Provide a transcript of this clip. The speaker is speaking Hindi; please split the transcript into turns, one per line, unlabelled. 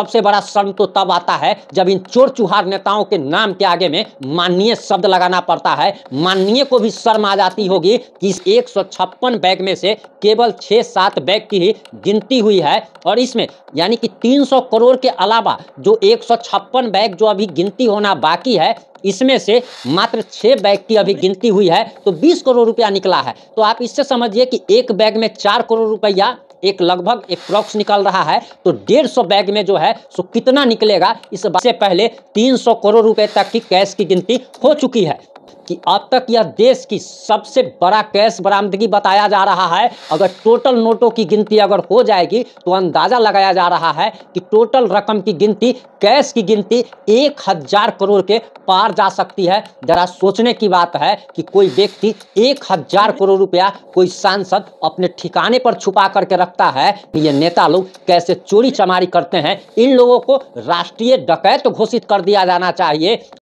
सबसे बड़ा शर्म तो तब आता है जब इन चोर चुहार नेताओं के नाम के आगे में माननीय शब्द लगाना पड़ता है माननीय को भी शर्म आ जाती होगी कि इस एक बैग में से केवल छः सात बैग की ही गिनती हुई है और इसमें यानी कि 300 करोड़ के अलावा जो एक बैग जो अभी गिनती होना बाकी है इसमें से मात्र छः बैग की अभी गिनती हुई है तो 20 करोड़ रुपया निकला है तो आप इससे समझिए कि एक बैग में चार करोड़ रुपया एक लगभग एक निकल रहा है तो डेढ़ सौ बैग में जो है सो कितना निकलेगा इस बात से पहले तीन सौ करोड़ रुपए तक की कैश की गिनती हो चुकी है कि अब तक यह देश की सबसे बड़ा कैश बरामदगी बताया जा रहा है अगर टोटल नोटों की गिनती अगर हो जाएगी तो अंदाज़ा लगाया जा रहा है कि टोटल रकम की गिनती कैश की गिनती एक हज़ार करोड़ के पार जा सकती है ज़रा सोचने की बात है कि कोई व्यक्ति एक हज़ार करोड़ रुपया कोई सांसद अपने ठिकाने पर छुपा करके रखता है कि ये नेता लोग कैसे चोरी चमारी करते हैं इन लोगों को राष्ट्रीय डकैत घोषित कर दिया जाना चाहिए